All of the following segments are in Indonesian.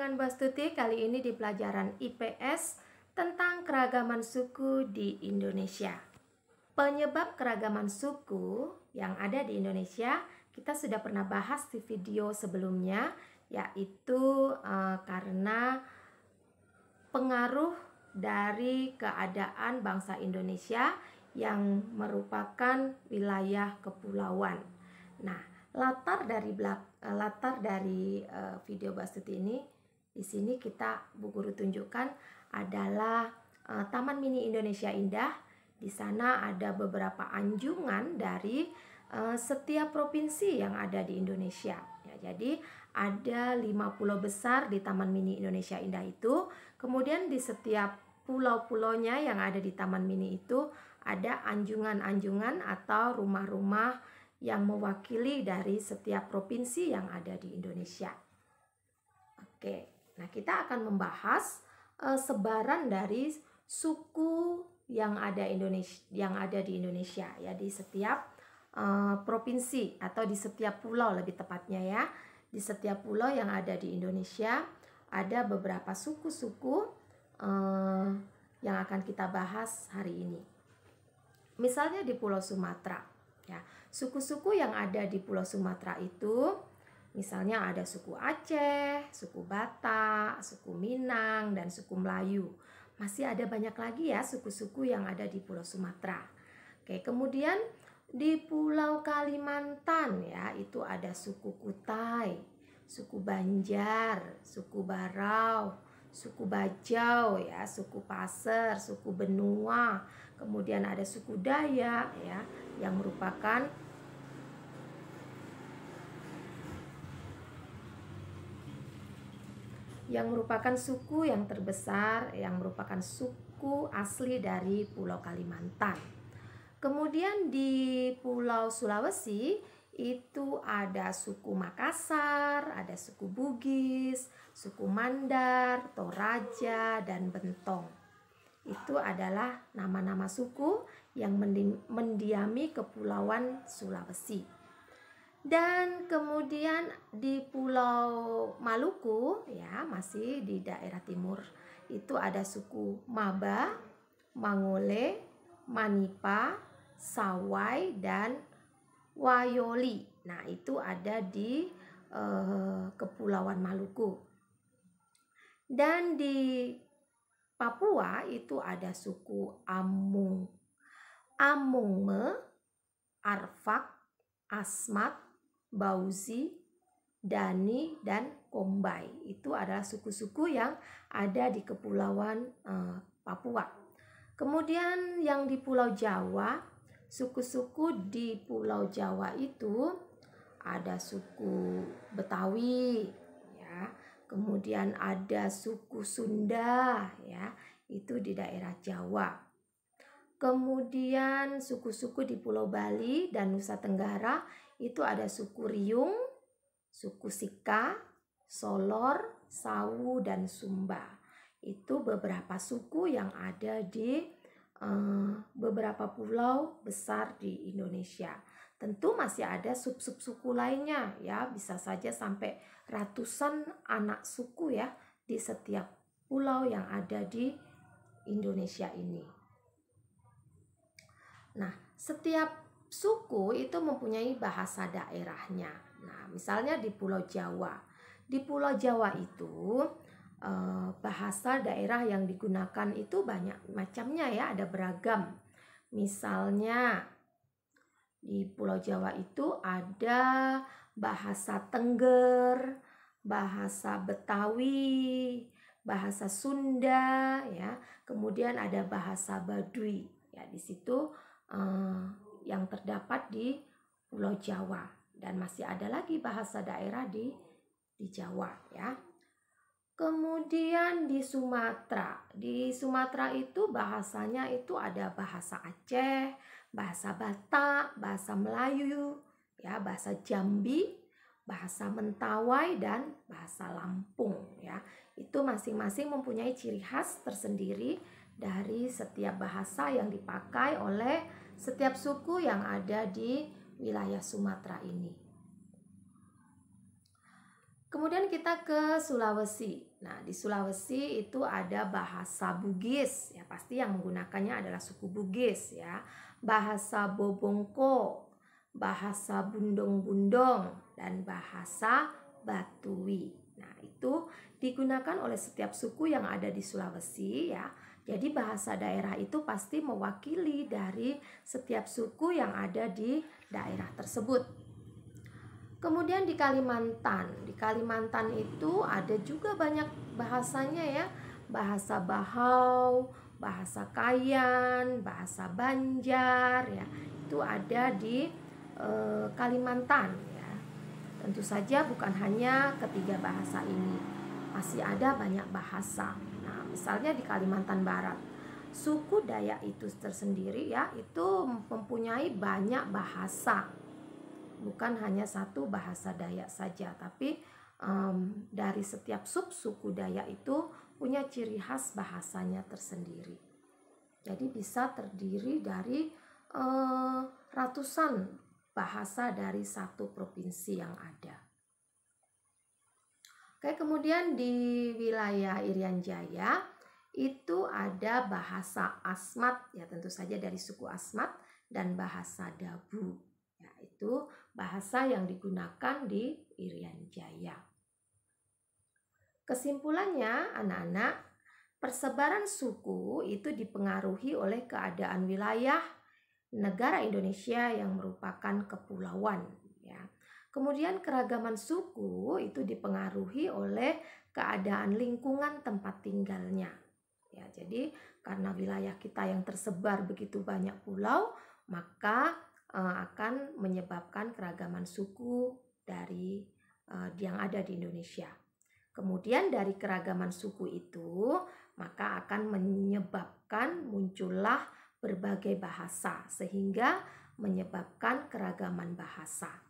dengan Mbak Stuti kali ini di pelajaran IPS tentang keragaman suku di Indonesia. Penyebab keragaman suku yang ada di Indonesia kita sudah pernah bahas di video sebelumnya yaitu e, karena pengaruh dari keadaan bangsa Indonesia yang merupakan wilayah kepulauan. Nah, latar dari eh, latar dari uh, video Bastuti ini di sini kita Bu Guru tunjukkan adalah e, Taman Mini Indonesia Indah. Di sana ada beberapa anjungan dari e, setiap provinsi yang ada di Indonesia. Ya, jadi ada lima pulau besar di Taman Mini Indonesia Indah itu. Kemudian di setiap pulau-pulaunya yang ada di Taman Mini itu ada anjungan-anjungan atau rumah-rumah yang mewakili dari setiap provinsi yang ada di Indonesia. Oke. Okay. Nah, kita akan membahas uh, sebaran dari suku yang ada Indonesia yang ada di Indonesia ya di setiap uh, provinsi atau di setiap pulau lebih tepatnya ya. Di setiap pulau yang ada di Indonesia ada beberapa suku-suku uh, yang akan kita bahas hari ini. Misalnya di Pulau Sumatera ya. Suku-suku yang ada di Pulau Sumatera itu Misalnya ada suku Aceh, suku Batak, suku Minang, dan suku Melayu. Masih ada banyak lagi ya suku-suku yang ada di Pulau Sumatera. Oke, kemudian di Pulau Kalimantan ya, itu ada suku Kutai, suku Banjar, suku Barau, suku Bajau ya, suku Pasir, suku Benua, kemudian ada suku Dayak ya, yang merupakan yang merupakan suku yang terbesar yang merupakan suku asli dari Pulau Kalimantan. Kemudian di Pulau Sulawesi itu ada suku Makassar, ada suku Bugis, suku Mandar, Toraja, dan Bentong itu adalah nama-nama suku yang mendiami kepulauan Sulawesi dan kemudian di Pulau Maluku ya masih di daerah timur itu ada suku Maba, Mangole, Manipa, Sawai dan Wayoli. Nah itu ada di eh, Kepulauan Maluku. Dan di Papua itu ada suku Amung, Amungme, Arfak, Asmat, Bauzi, Dani, dan Kombai. Itu adalah suku-suku yang ada di kepulauan uh, Papua. Kemudian yang di Pulau Jawa, suku-suku di Pulau Jawa itu ada suku Betawi, ya. Kemudian ada suku Sunda, ya. Itu di daerah Jawa. Kemudian suku-suku di Pulau Bali dan Nusa Tenggara itu ada suku Riung, suku Sika, Solor, Sawu, dan Sumba. Itu beberapa suku yang ada di uh, beberapa pulau besar di Indonesia. Tentu masih ada sub-sub suku lainnya ya, bisa saja sampai ratusan anak suku ya di setiap pulau yang ada di Indonesia ini. Nah, setiap suku itu mempunyai bahasa daerahnya. Nah, misalnya di Pulau Jawa. Di Pulau Jawa itu eh, bahasa daerah yang digunakan itu banyak macamnya ya, ada beragam. Misalnya di Pulau Jawa itu ada bahasa Tengger, bahasa Betawi, bahasa Sunda ya kemudian ada bahasa Baduy ya di situ eh, yang terdapat di Pulau Jawa dan masih ada lagi bahasa daerah di di Jawa ya. Kemudian di Sumatera. Di Sumatera itu bahasanya itu ada bahasa Aceh, bahasa Batak, bahasa Melayu, ya, bahasa Jambi, bahasa Mentawai dan bahasa Lampung ya. Itu masing-masing mempunyai ciri khas tersendiri dari setiap bahasa yang dipakai oleh setiap suku yang ada di wilayah Sumatera ini. Kemudian kita ke Sulawesi. Nah, di Sulawesi itu ada bahasa Bugis. Ya, pasti yang menggunakannya adalah suku Bugis ya. Bahasa Bobongko, bahasa Bundong-bundong dan bahasa Batuwi digunakan oleh setiap suku yang ada di Sulawesi ya. Jadi bahasa daerah itu pasti mewakili dari setiap suku yang ada di daerah tersebut. Kemudian di Kalimantan, di Kalimantan itu ada juga banyak bahasanya ya, bahasa Bahau, bahasa Kayan, bahasa Banjar ya. Itu ada di e, Kalimantan ya. Tentu saja bukan hanya ketiga bahasa ini masih ada banyak bahasa. Nah, misalnya di Kalimantan Barat, suku Dayak itu tersendiri ya, itu mempunyai banyak bahasa. Bukan hanya satu bahasa Dayak saja, tapi um, dari setiap sub-suku Dayak itu punya ciri khas bahasanya tersendiri. Jadi bisa terdiri dari uh, ratusan bahasa dari satu provinsi yang ada. Oke, kemudian di wilayah Irian Jaya itu ada bahasa Asmat ya tentu saja dari suku Asmat dan bahasa Dabu. yaitu bahasa yang digunakan di Irian Jaya. Kesimpulannya, anak-anak, persebaran suku itu dipengaruhi oleh keadaan wilayah negara Indonesia yang merupakan kepulauan Kemudian keragaman suku itu dipengaruhi oleh keadaan lingkungan tempat tinggalnya. Ya, jadi karena wilayah kita yang tersebar begitu banyak pulau, maka e, akan menyebabkan keragaman suku dari e, yang ada di Indonesia. Kemudian dari keragaman suku itu, maka akan menyebabkan muncullah berbagai bahasa sehingga menyebabkan keragaman bahasa.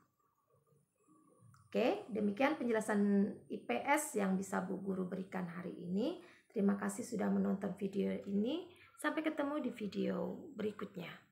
Oke, demikian penjelasan IPS yang bisa Bu Guru berikan hari ini. Terima kasih sudah menonton video ini. Sampai ketemu di video berikutnya.